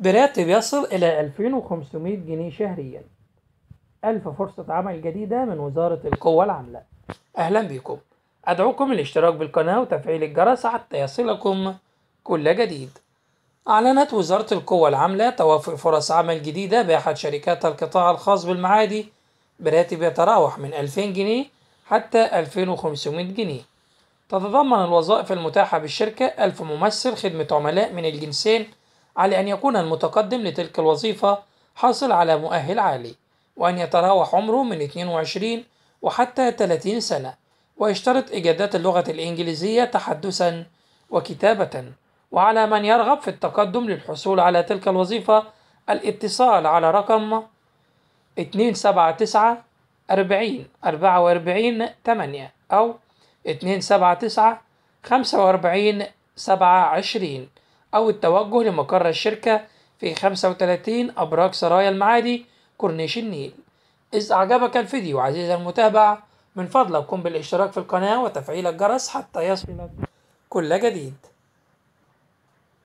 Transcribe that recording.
براتب يصل إلى 2500 جنيه شهريا ألف فرصة عمل جديدة من وزارة القوة العاملة أهلا بكم أدعوكم الاشتراك بالقناة وتفعيل الجرس حتى يصلكم كل جديد أعلنت وزارة القوة العاملة توافر فرص عمل جديدة بأحد شركات القطاع الخاص بالمعادي براتب يتراوح من 2000 جنيه حتى 2500 جنيه تتضمن الوظائف المتاحة بالشركة 1000 ممثل خدمة عملاء من الجنسين على أن يكون المتقدم لتلك الوظيفة حاصل على مؤهل عالي وأن يتراوح عمره من 22 وحتى 30 سنة ويشترط إجادات اللغة الإنجليزية تحدثا وكتابة وعلى من يرغب في التقدم للحصول على تلك الوظيفة الاتصال على رقم 279 40 44 8 أو 279 45 27 أو التوجه لمقر الشركة في 35 أبراج سرايا المعادي كورنيش النيل إذا أعجبك الفيديو عزيزي المتابع من فضلك قم بالاشتراك في القناة وتفعيل الجرس حتى يصلك كل جديد